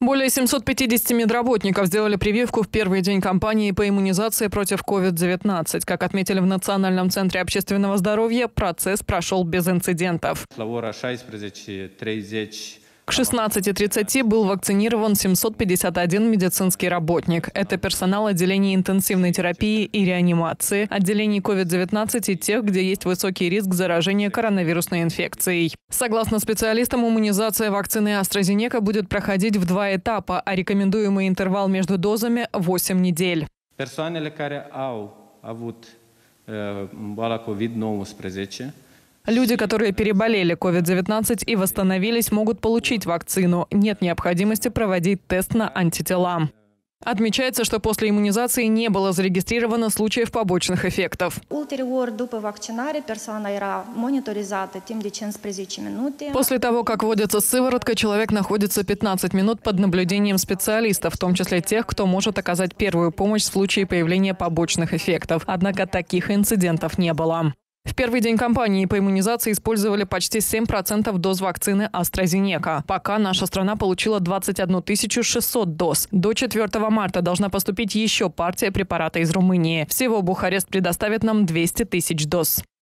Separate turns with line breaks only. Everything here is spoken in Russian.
Более 750 медработников сделали прививку в первый день кампании по иммунизации против COVID-19. Как отметили в Национальном центре общественного здоровья, процесс прошел без инцидентов. К 16.30 был вакцинирован 751 медицинский работник. Это персонал отделений интенсивной терапии и реанимации, отделений COVID-19 и тех, где есть высокий риск заражения коронавирусной инфекцией. Согласно специалистам, иммунизация вакцины AstraZeneca будет проходить в два этапа, а рекомендуемый интервал между дозами – 8 недель.
Persoanele care au COVID-19
Люди, которые переболели COVID-19 и восстановились, могут получить вакцину. Нет необходимости проводить тест на антитела. Отмечается, что после иммунизации не было зарегистрировано случаев побочных эффектов. После того, как вводится сыворотка, человек находится 15 минут под наблюдением специалистов, в том числе тех, кто может оказать первую помощь в случае появления побочных эффектов. Однако таких инцидентов не было. В первый день кампании по иммунизации использовали почти 7% доз вакцины AstraZeneca. Пока наша страна получила 21 600 доз. До 4 марта должна поступить еще партия препарата из Румынии. Всего Бухарест предоставит нам 200 тысяч доз.